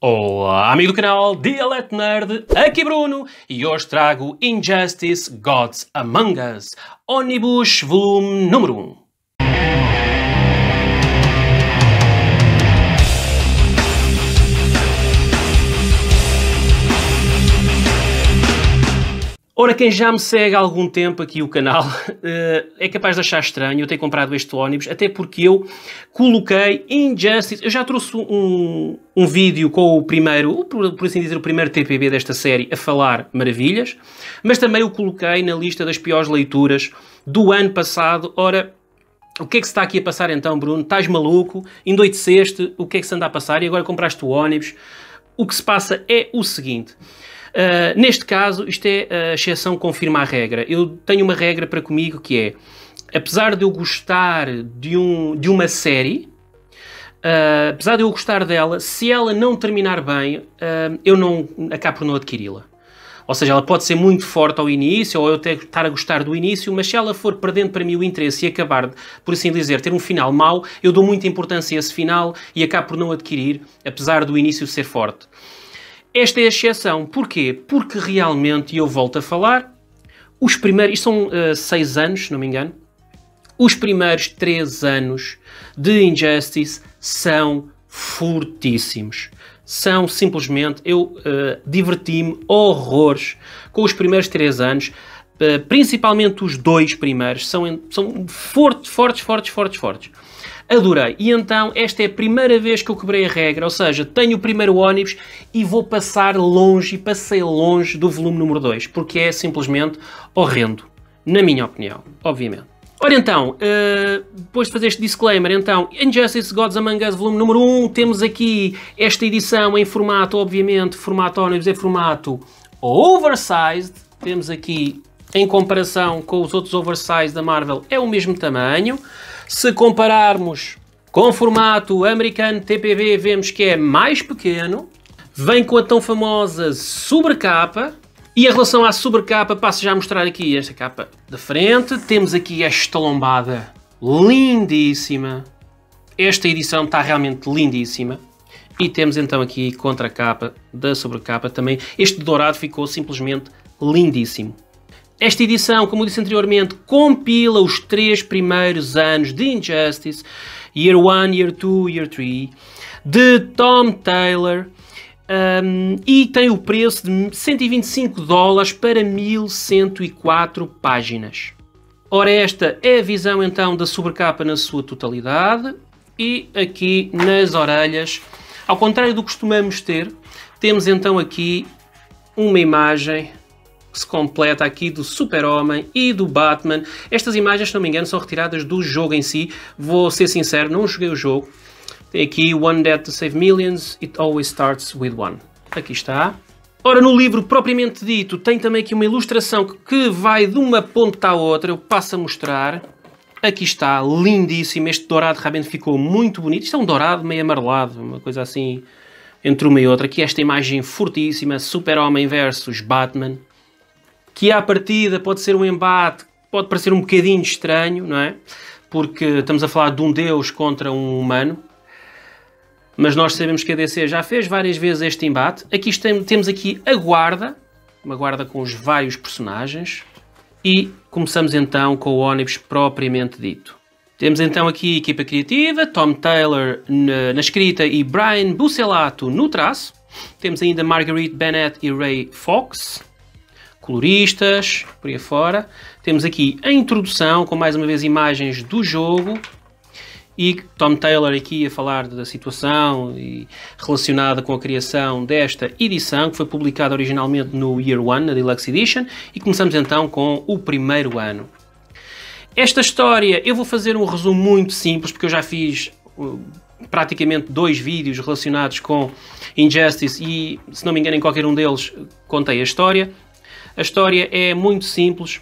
Olá, amigo do canal Dialect Nerd, aqui Bruno e hoje trago Injustice Gods Among Us, Onibus, Volume número 1. Ora, quem já me segue há algum tempo aqui o canal uh, é capaz de achar estranho eu ter comprado este ônibus, até porque eu coloquei Injustice. Eu já trouxe um, um vídeo com o primeiro, por, por assim dizer, o primeiro TPB desta série a falar maravilhas, mas também o coloquei na lista das piores leituras do ano passado. Ora, o que é que se está aqui a passar então, Bruno? Estás maluco? Endoideceste? O que é que se anda a passar? E agora compraste o ônibus? O que se passa é o seguinte. Ah, neste caso, isto é a exceção confirma a regra. Eu tenho uma regra para comigo que é, apesar de eu gostar de, um, de uma série, uh, apesar de eu gostar dela, se ela não terminar bem, uh, eu não acabo por não adquiri-la. Ou seja, ela pode ser muito forte ao início, ou eu até estar a gostar do início, mas se ela for perdendo para mim o interesse e acabar, por assim dizer, ter um final mau, eu dou muita importância a esse final e acabo por não adquirir, apesar do início ser forte. Esta é a exceção. Porquê? Porque realmente, e eu volto a falar, os primeiros, isto são uh, seis anos, se não me engano, os primeiros três anos de Injustice são fortíssimos. São simplesmente, eu uh, diverti-me horrores com os primeiros três anos, uh, principalmente os dois primeiros, são, são fortes, fortes, fortes, fortes, fortes. Adorei. E então esta é a primeira vez que eu quebrei a regra, ou seja, tenho o primeiro ônibus e vou passar longe, passei longe do volume número 2, porque é simplesmente horrendo, na minha opinião, obviamente. Ora então, uh, depois de fazer este disclaimer, então, Injustice Gods Among Us volume número 1, temos aqui esta edição em formato, obviamente, formato ônibus é formato oversized, temos aqui em comparação com os outros oversized da Marvel é o mesmo tamanho. Se compararmos com o formato americano TPV, vemos que é mais pequeno, vem com a tão famosa sobrecapa, e em relação à sobrecapa, passo já a mostrar aqui esta capa de frente. Temos aqui esta lombada lindíssima. Esta edição está realmente lindíssima. E temos então aqui contra a capa da sobrecapa também. Este dourado ficou simplesmente lindíssimo. Esta edição, como disse anteriormente, compila os três primeiros anos de Injustice, Year 1, Year 2, Year 3, de Tom Taylor, um, e tem o preço de 125 dólares para 1104 páginas. Ora, esta é a visão então da sobrecapa na sua totalidade e aqui nas orelhas. Ao contrário do que costumamos ter, temos então aqui uma imagem se completa aqui do Super-Homem e do Batman. Estas imagens, se não me engano, são retiradas do jogo em si. Vou ser sincero, não joguei o jogo. Tem aqui One Dead to Save Millions, It Always Starts With One. Aqui está. Ora, no livro propriamente dito, tem também aqui uma ilustração que vai de uma ponta à outra. Eu passo a mostrar. Aqui está, lindíssimo. Este dourado realmente ficou muito bonito. Isto é um dourado meio amarelado, uma coisa assim entre uma e outra. Aqui esta imagem fortíssima, Super-Homem versus Batman que à partida pode ser um embate, pode parecer um bocadinho estranho, não é? Porque estamos a falar de um Deus contra um humano, mas nós sabemos que a DC já fez várias vezes este embate. Aqui temos aqui a guarda, uma guarda com os vários personagens, e começamos então com o ônibus propriamente dito. Temos então aqui a equipa criativa, Tom Taylor na, na escrita e Brian Bucelato no traço. Temos ainda Marguerite Bennett e Ray Fox coloristas, por aí afora. Temos aqui a introdução, com mais uma vez imagens do jogo, e Tom Taylor aqui a falar da situação e relacionada com a criação desta edição, que foi publicada originalmente no Year One, na Deluxe Edition, e começamos então com o primeiro ano. Esta história, eu vou fazer um resumo muito simples, porque eu já fiz uh, praticamente dois vídeos relacionados com Injustice e, se não me engano, em qualquer um deles contei a história. A história é muito simples.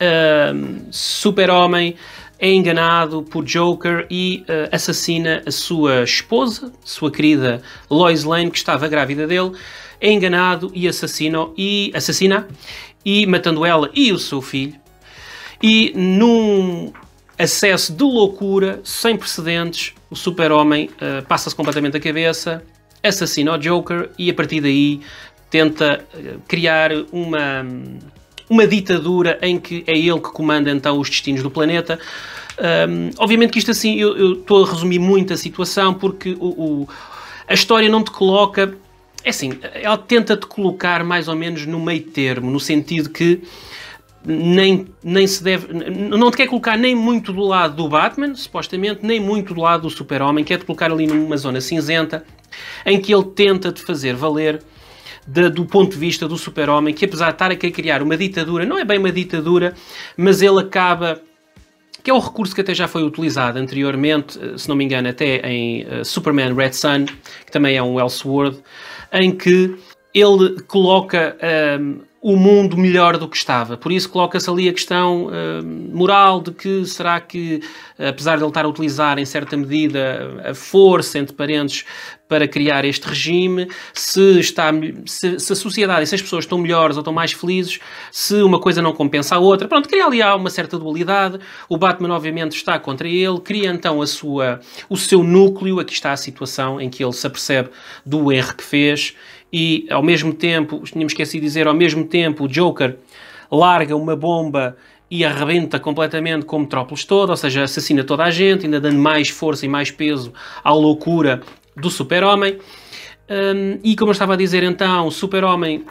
Uh, Super-Homem é enganado por Joker e uh, assassina a sua esposa, sua querida Lois Lane, que estava grávida dele. É enganado e assassino e assassina e matando ela e o seu filho. E num acesso de loucura sem precedentes, o Super-Homem uh, passa-se completamente a cabeça, assassina o Joker e a partir daí tenta eh, criar uma, uma ditadura em que é ele que comanda então os destinos do planeta. Um, obviamente que isto assim, eu estou a resumir muito a situação porque o, o, a história não te coloca. É assim, ela tenta te colocar mais ou menos no meio termo, no sentido que nem, nem se deve. Não te quer colocar nem muito do lado do Batman, supostamente, nem muito do lado do Super-Homem. Quer te colocar ali numa zona cinzenta em que ele tenta te fazer valer de, do ponto de vista do super-homem, que apesar de estar a querer criar uma ditadura, não é bem uma ditadura, mas ele acaba que é um recurso que até já foi utilizado anteriormente, eh, se não me engano, até em eh, Superman Red Sun, que também é um Elseworld, em que ele coloca ehm, o mundo melhor do que estava. Por isso coloca-se ali a questão uh, moral de que será que, eh, apesar de ele estar a utilizar em certa medida a força entre parentes para criar este regime, se, está, se, se a sociedade e se as pessoas estão melhores ou estão mais felizes, se uma coisa não compensa a outra. Pronto, cria ali uma certa dualidade. O Batman, obviamente, está contra ele, cria então a sua, o seu núcleo. Aqui está a situação em que ele se apercebe do erro que fez e ao mesmo tempo, tínhamos esquecido de dizer, ao mesmo tempo o Joker larga uma bomba e arrebenta completamente com Metrópolis toda, ou seja, assassina toda a gente, ainda dando mais força e mais peso à loucura do super-homem. Um, e como eu estava a dizer então, o Super-Homem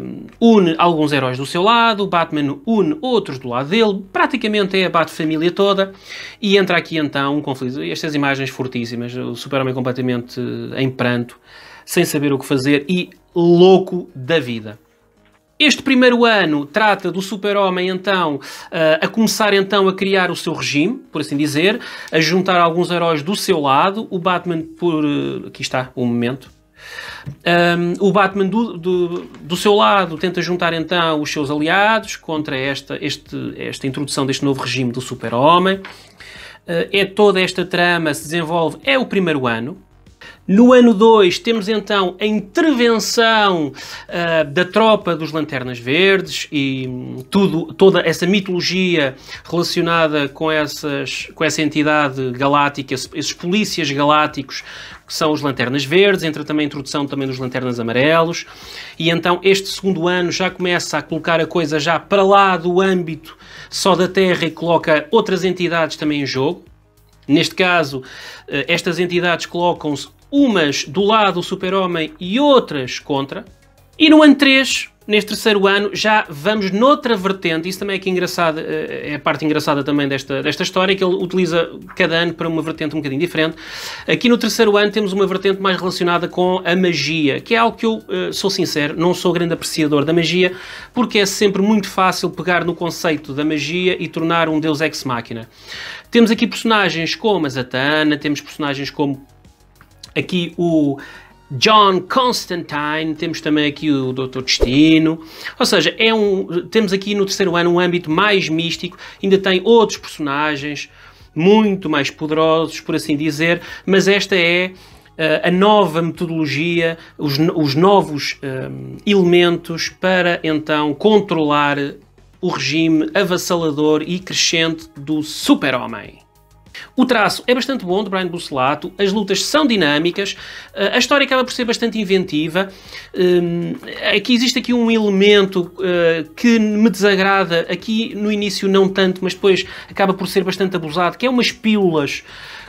um, une alguns heróis do seu lado, o Batman une outros do lado dele, praticamente é a Bat-família toda, e entra aqui então um conflito. Estas imagens fortíssimas, o Super-Homem completamente eh, em pranto, sem saber o que fazer e louco da vida. Este primeiro ano trata do super-homem então eh, a começar então a criar o seu regime, por assim dizer, a juntar alguns heróis do seu lado, o Batman por... Eh, aqui está, um momento. Um, ehm, o Batman do, do, do, seu lado tenta juntar então os seus aliados contra esta, este, esta introdução deste novo regime do super-homem. Uh, é toda esta trama se desenvolve, é o primeiro ano, no ano 2 temos então a intervenção uh, da tropa dos Lanternas Verdes e hum, tudo, toda essa mitologia relacionada com, essas, com essa entidade galáctica, esses polícias galácticos que são os Lanternas Verdes, entra também a introdução também dos Lanternas Amarelos, e então este segundo ano já começa a colocar a coisa já para lá do âmbito só da Terra e coloca outras entidades também em jogo, Neste caso, eh, estas entidades colocam-se umas do lado do super-homem e outras contra. E no ano 3, Neste terceiro ano já vamos noutra vertente, isso também é que é engraçado, eh, é a parte engraçada também desta, desta história, que ele utiliza cada ano para uma vertente um bocadinho diferente. Aqui no terceiro ano temos uma vertente mais relacionada com a magia, que é algo que eu eh, sou sincero, não sou grande apreciador da magia, porque é sempre muito fácil pegar no conceito da magia e tornar um deus ex-máquina. Temos aqui personagens como a Zatanna, temos personagens como aqui o John Constantine, temos também aqui o Doutor Destino, ou seja, é um, temos aqui no terceiro ano um âmbito mais místico, ainda tem outros personagens muito mais poderosos, por assim dizer, mas esta é uh, a nova metodologia, os, os novos um, eh, elementos para então controlar o regime avassalador e crescente do super-homem. O traço é bastante bom de Brian Bucelato, as lutas são dinâmicas, eh, a história acaba por ser bastante inventiva. Hum, aqui existe aqui um elemento eh, que me desagrada, aqui no início não tanto, mas depois acaba por ser bastante abusado, que é umas pílulas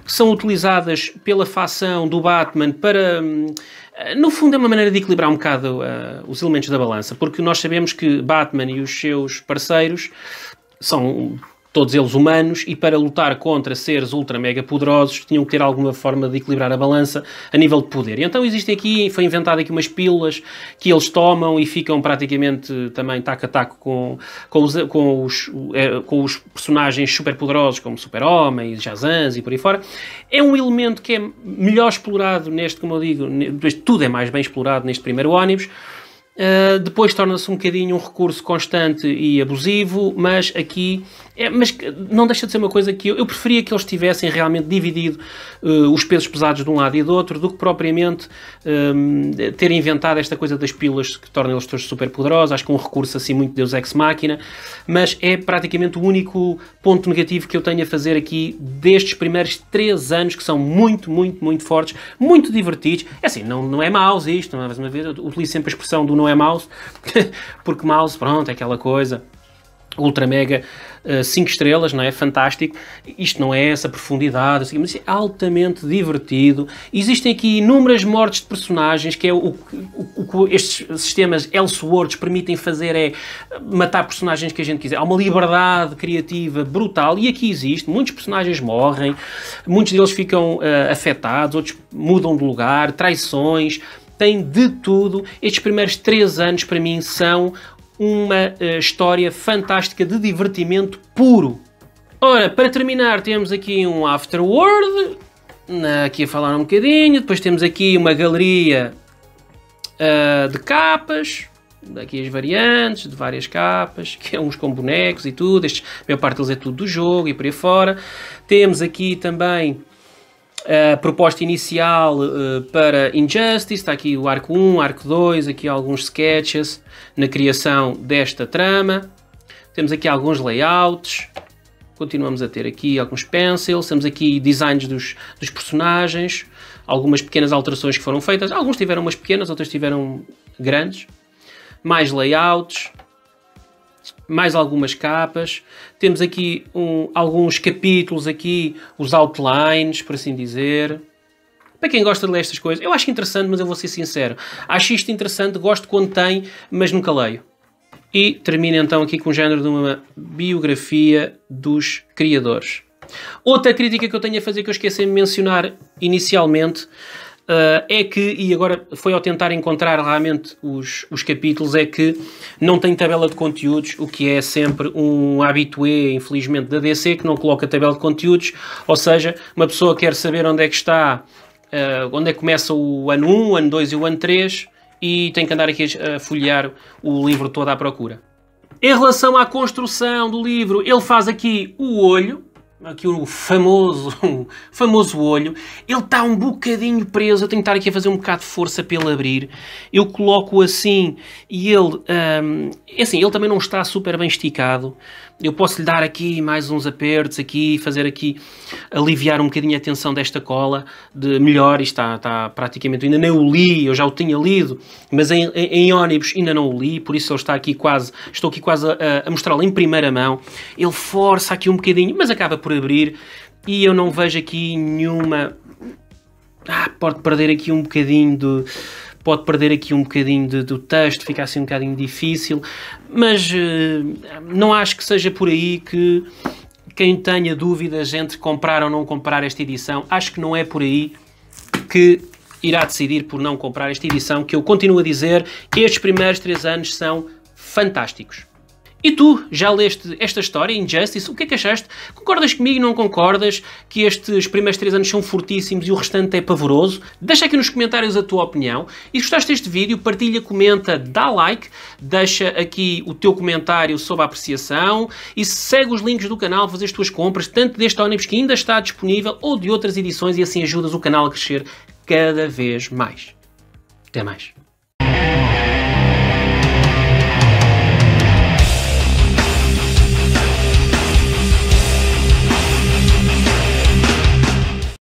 que são utilizadas pela facção do Batman para hum, eh, no fundo é uma maneira de equilibrar um bocado uh, os elementos da balança, porque nós sabemos que Batman e os seus parceiros são todos eles humanos, e para lutar contra seres ultra mega poderosos tinham que ter alguma forma de equilibrar a balança a nível de poder. E então existem aqui, foi inventado aqui umas pílulas que eles tomam e ficam praticamente também taco a taco com, com, os, com, os, eh, com os personagens super poderosos como Super-Homem, Jazans e por aí fora. É um elemento que é melhor explorado neste, como eu digo, neste, tudo é mais bem explorado neste primeiro ônibus. Uh, depois torna-se um bocadinho um recurso constante e abusivo, mas aqui é, mas não deixa de ser uma coisa que eu, eu preferia que eles tivessem realmente dividido uh, os pesos pesados de um lado e do outro do que propriamente um, ehm, ter inventado esta coisa das pilas que torna eles todos super poderosos. Acho que é um recurso assim muito Deus ex máquina, mas é praticamente o único ponto negativo que eu tenho a fazer aqui destes primeiros três anos que são muito, muito, muito fortes, muito divertidos. É assim, não, não é maus isto, não é mais uma vez, eu utilizo sempre a expressão do não é mouse, porque mouse, pronto, é aquela coisa ultra mega 5 uh, eh, estrelas, não é? Fantástico. Isto não é essa profundidade, assim, mas é altamente divertido. Existem aqui inúmeras mortes de personagens, que é o, o, que estes sistemas Elseworlds permitem fazer é matar personagens que a gente quiser. Há uma liberdade criativa brutal e aqui existe. Muitos personagens morrem, muitos deles ficam uh, afetados, outros mudam de lugar, traições tem de tudo. Estes primeiros três anos, para mim, são uma uh, história fantástica de divertimento puro. Ora, para terminar, temos aqui um Afterworld, aqui a falar um bocadinho. Depois temos aqui uma galeria uh, de capas, daqui as variantes de várias capas, que é uns com bonecos e tudo. Estes, a maior parte deles é tudo do jogo e por aí fora. Temos aqui também a eh, proposta inicial uh, para Injustice, está aqui o arco 1, arco 2, aqui alguns sketches na criação desta trama. Temos aqui alguns layouts, continuamos a ter aqui alguns pencils, temos aqui designs dos, dos personagens, algumas pequenas alterações que foram feitas, alguns tiveram umas pequenas, outras tiveram grandes, mais layouts, mais algumas capas. Temos aqui um, alguns capítulos aqui, os outlines, por assim dizer. Para quem gosta de ler estas coisas, eu acho interessante, mas eu vou ser sincero. Acho isto interessante, gosto quando tem, mas nunca leio. E termina então aqui com o género de uma biografia dos criadores. Outra crítica que eu tenho a fazer que eu esqueci de mencionar inicialmente uh, é que, e agora foi ao tentar encontrar realmente os, os capítulos, é que não tem tabela de conteúdos, o que é sempre um habitué, infelizmente, da DC, que não coloca tabela de conteúdos, ou seja, uma pessoa quer saber onde é que está, uh, onde é que começa o ano 1, o ano 2 e o ano 3, e tem que andar aqui a folhear o livro todo à procura. Em relação à construção do livro, ele faz aqui o olho, aqui o famoso, famoso olho, ele está um bocadinho preso, eu tenho que estar aqui a fazer um bocado de força para ele abrir, eu coloco assim e ele, um, é assim, ele também não está super bem esticado, eu posso lhe dar aqui mais uns apertos, aqui, fazer aqui, aliviar um bocadinho a tensão desta cola, de melhor, isto está, está praticamente, ainda nem o li, eu já o tinha lido, mas em, em, em ônibus ainda não o li, por isso ele está aqui quase, estou aqui quase a, a mostrá-lo em primeira mão, ele força aqui um bocadinho, mas acaba por abrir, e eu não vejo aqui nenhuma... Ah, pode perder aqui um bocadinho de pode perder aqui um bocadinho de, do texto, fica assim um bocadinho difícil, mas eh, não acho que seja por aí que quem tenha dúvidas entre comprar ou não comprar esta edição, acho que não é por aí que irá decidir por não comprar esta edição, que eu continuo a dizer, que estes primeiros três anos são fantásticos. E tu, já leste esta história, Injustice? O que é que achaste? Concordas comigo? Não concordas? Que estes primeiros três anos são fortíssimos e o restante é pavoroso? Deixa aqui nos comentários a tua opinião. E se gostaste deste vídeo, partilha, comenta, dá like, deixa aqui o teu comentário sobre a apreciação e segue os links do canal, para fazer as tuas compras, tanto deste ônibus que ainda está disponível ou de outras edições e assim ajudas o canal a crescer cada vez mais. Até mais.